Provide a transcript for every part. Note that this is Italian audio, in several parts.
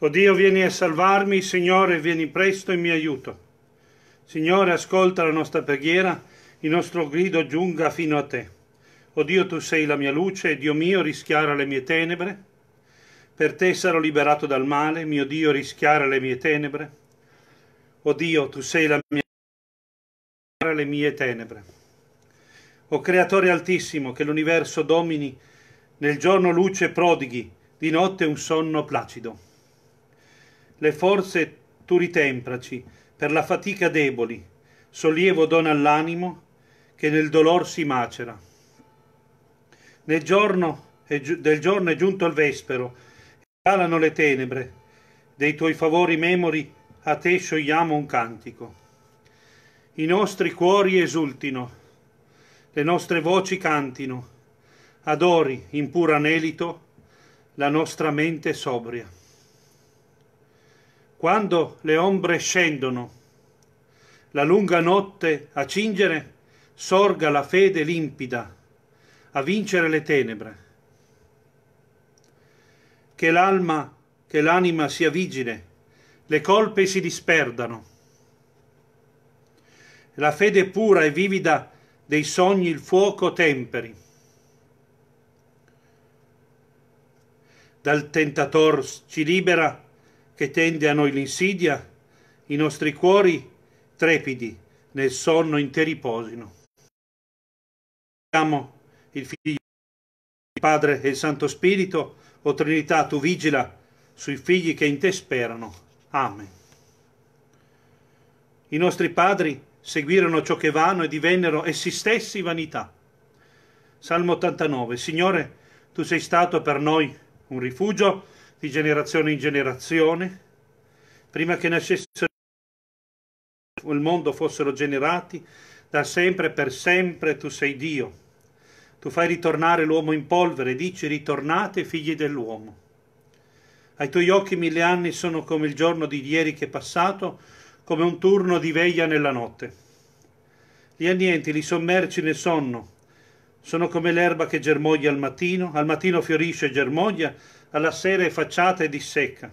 O Dio, vieni a salvarmi, Signore, vieni presto in mio aiuto. Signore, ascolta la nostra preghiera, il nostro grido giunga fino a te. O Dio, tu sei la mia luce, Dio mio, rischiara le mie tenebre. Per te sarò liberato dal male, mio Dio, rischiara le mie tenebre. O Dio, tu sei la mia luce, rischiara le mie tenebre. O Creatore altissimo, che l'universo domini, nel giorno luce prodighi, di notte un sonno placido le forze tu ritempraci, per la fatica deboli, sollievo dona all'animo che nel dolor si macera. Nel giorno del giorno è giunto il vespero, calano le tenebre, dei tuoi favori memori a te sciogliamo un cantico. I nostri cuori esultino, le nostre voci cantino, adori in puro anelito la nostra mente sobria. Quando le ombre scendono, la lunga notte a cingere, sorga la fede limpida a vincere le tenebre. Che l'alma, che l'anima sia vigile, le colpe si disperdano. La fede pura e vivida dei sogni il fuoco temperi. Dal tentator ci libera che tende a noi l'insidia, i nostri cuori trepidi nel sonno in te Siamo il Figlio, il Padre e il Santo Spirito, o Trinità, tu vigila sui figli che in te sperano. Amen. I nostri padri seguirono ciò che vano e divennero essi stessi vanità. Salmo 89. Signore, tu sei stato per noi un rifugio di generazione in generazione, prima che nascessero il mondo fossero generati, da sempre e per sempre tu sei Dio. Tu fai ritornare l'uomo in polvere, dici ritornate figli dell'uomo. Ai tuoi occhi mille anni sono come il giorno di ieri che è passato, come un turno di veglia nella notte. Gli annienti, li sommerci nel sonno. Sono come l'erba che germoglia al mattino, al mattino fiorisce e germoglia, alla sera sere facciata e dissecca.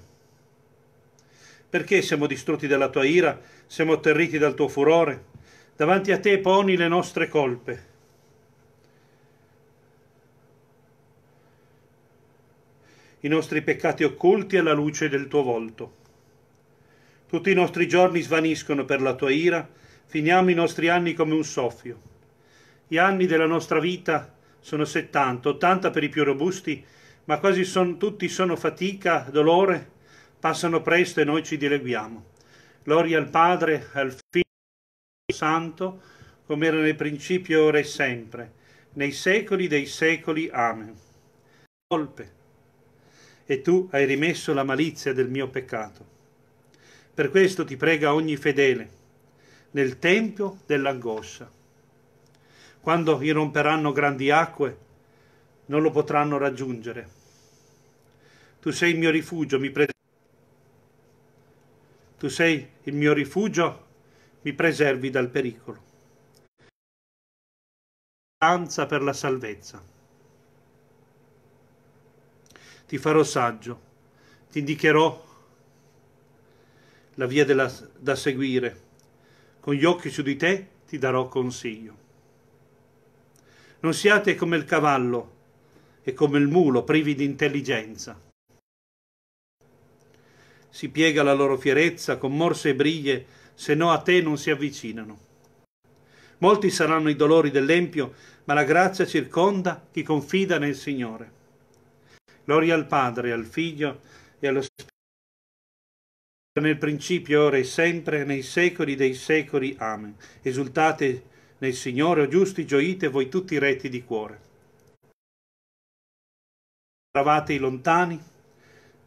Perché siamo distrutti dalla tua ira, siamo atterriti dal tuo furore? Davanti a te poni le nostre colpe. I nostri peccati occulti alla luce del tuo volto. Tutti i nostri giorni svaniscono per la tua ira, finiamo i nostri anni come un soffio. Gli anni della nostra vita sono 70, 80 per i più robusti ma quasi son, tutti sono fatica, dolore, passano presto e noi ci dileguiamo. Gloria al Padre, al Figlio, al Santo, come era nel principio, ora e sempre, nei secoli dei secoli. Amen. Colpe. E tu hai rimesso la malizia del mio peccato. Per questo ti prega ogni fedele, nel tempio dell'angoscia. Quando irromperanno grandi acque, non lo potranno raggiungere. Tu sei il mio rifugio, mi preservi. Tu sei il mio rifugio, mi preservi dal pericolo. Anza per la salvezza. Ti farò saggio, ti indicherò la via della, da seguire. Con gli occhi su di te ti darò consiglio. Non siate come il cavallo e come il mulo privi di intelligenza. Si piega la loro fierezza con morse e briglie, se no a te non si avvicinano. Molti saranno i dolori dell'empio, ma la grazia circonda chi confida nel Signore. Gloria al Padre, al Figlio e allo Spirito nel principio, ora e sempre, nei secoli dei secoli. Amen. Esultate nel Signore, o giusti, gioite voi tutti retti di cuore. Eravate i lontani,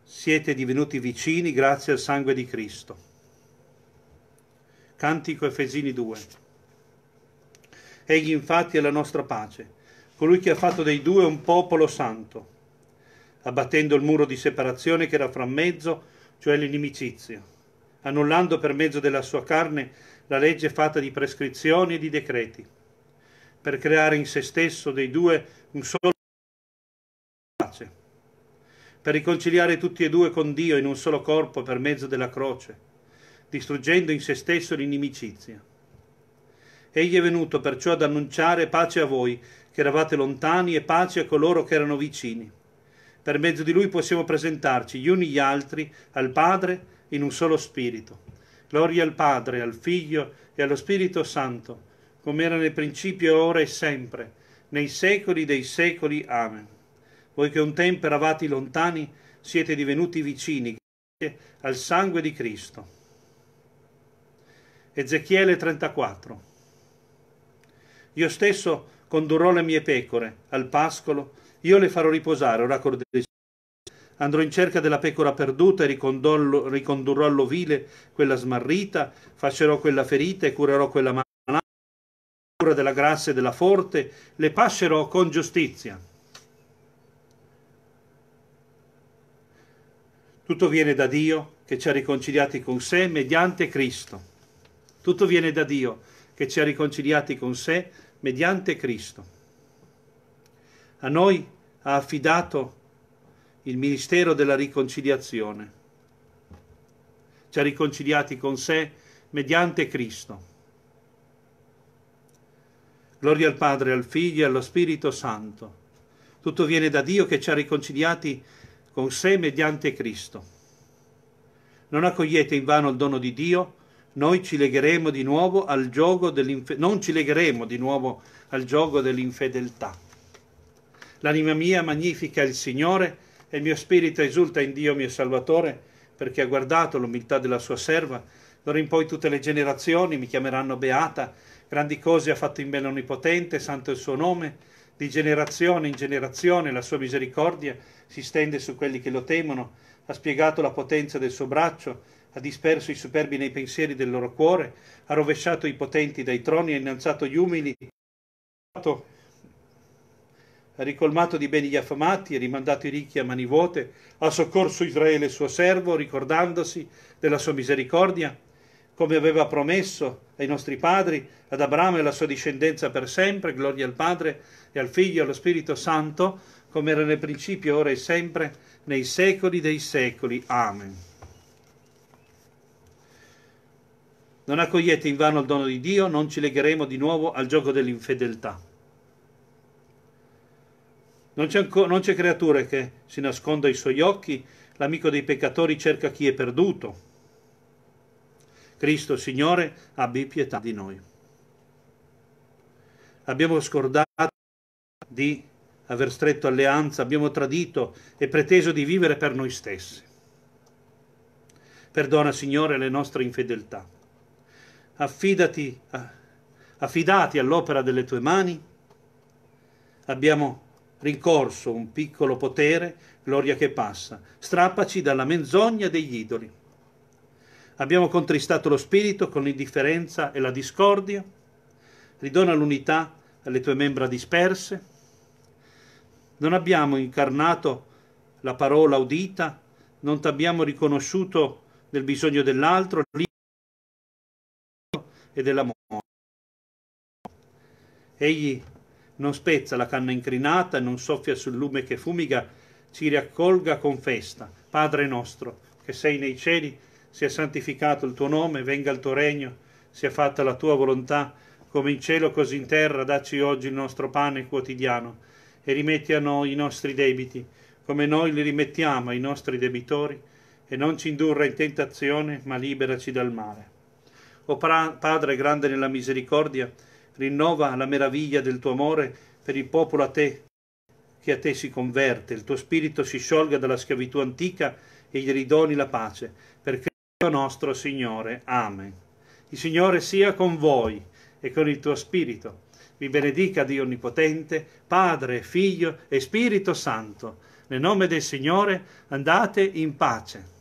siete divenuti vicini grazie al sangue di Cristo. Cantico Efesini 2. Egli infatti è la nostra pace, colui che ha fatto dei due un popolo santo, abbattendo il muro di separazione che era fra mezzo, cioè l'inimicizia, annullando per mezzo della sua carne la legge fatta di prescrizioni e di decreti, per creare in se stesso dei due un solo per riconciliare tutti e due con Dio in un solo corpo per mezzo della croce, distruggendo in se stesso l'inimicizia. Egli è venuto perciò ad annunciare pace a voi che eravate lontani e pace a coloro che erano vicini. Per mezzo di lui possiamo presentarci gli uni gli altri al Padre in un solo spirito. Gloria al Padre, al Figlio e allo Spirito Santo, come era nel principio, ora e sempre, nei secoli dei secoli. Amen voi che un tempo eravate lontani, siete divenuti vicini grazie al sangue di Cristo. Ezechiele 34 Io stesso condurrò le mie pecore al pascolo, io le farò riposare, ora corderò andrò in cerca della pecora perduta e ricondurrò all'ovile quella smarrita, facerò quella ferita e curerò quella malata, cura della grassa e della forte, le pascerò con giustizia. Tutto viene da Dio che ci ha riconciliati con sé mediante Cristo. Tutto viene da Dio che ci ha riconciliati con sé mediante Cristo. A noi ha affidato il ministero della riconciliazione. Ci ha riconciliati con sé mediante Cristo. Gloria al Padre, al Figlio e allo Spirito Santo. Tutto viene da Dio che ci ha riconciliati con con sé mediante Cristo. Non accogliete in vano il dono di Dio, noi ci legheremo di nuovo al gioco non ci legheremo di nuovo al gioco dell'infedeltà. L'anima mia magnifica il Signore e il mio spirito esulta in Dio mio Salvatore, perché ha guardato l'umiltà della sua serva. D'ora in poi tutte le generazioni mi chiameranno beata, grandi cose ha fatto in me l'Onnipotente, santo il suo nome di generazione in generazione la sua misericordia si stende su quelli che lo temono, ha spiegato la potenza del suo braccio, ha disperso i superbi nei pensieri del loro cuore, ha rovesciato i potenti dai troni, ha innalzato gli umili, ha ricolmato di beni gli affamati, ha rimandato i ricchi a mani vuote, ha soccorso Israele suo servo, ricordandosi della sua misericordia, come aveva promesso ai nostri padri, ad Abramo e alla sua discendenza per sempre, gloria al Padre e al Figlio e allo Spirito Santo, come era nel principio, ora e sempre, nei secoli dei secoli. Amen. Non accogliete invano il dono di Dio, non ci legheremo di nuovo al gioco dell'infedeltà. Non c'è, non c'è creatura che si nasconda ai suoi occhi, l'amico dei peccatori cerca chi è perduto. Cristo Signore, abbi pietà di noi. Abbiamo scordato di aver stretto alleanza, abbiamo tradito e preteso di vivere per noi stessi. Perdona, Signore, le nostre infedeltà. Affidati, affidati all'opera delle tue mani, abbiamo rincorso un piccolo potere, gloria che passa. Strappaci dalla menzogna degli idoli. Abbiamo contristato lo spirito con l'indifferenza e la discordia. Ridona l'unità alle tue membra disperse. Non abbiamo incarnato la parola udita, non ti abbiamo riconosciuto nel bisogno dell'altro e dell'amore. Egli non spezza la canna incrinata, non soffia sul lume che fumiga, ci riaccolga con festa. Padre nostro, che sei nei cieli, sia santificato il tuo nome, venga il tuo regno, sia fatta la tua volontà, come in cielo così in terra, dacci oggi il nostro pane quotidiano, e rimetti a noi i nostri debiti, come noi li rimettiamo ai nostri debitori, e non ci indurra in tentazione, ma liberaci dal male. O Padre grande nella misericordia, rinnova la meraviglia del tuo amore per il popolo a te, che a te si converte, il tuo spirito si sciolga dalla schiavitù antica e gli ridoni la pace, perché Dio nostro Signore. Amen. Il Signore sia con voi e con il tuo spirito. Vi benedica Dio Onnipotente, Padre, Figlio e Spirito Santo. Nel nome del Signore andate in pace.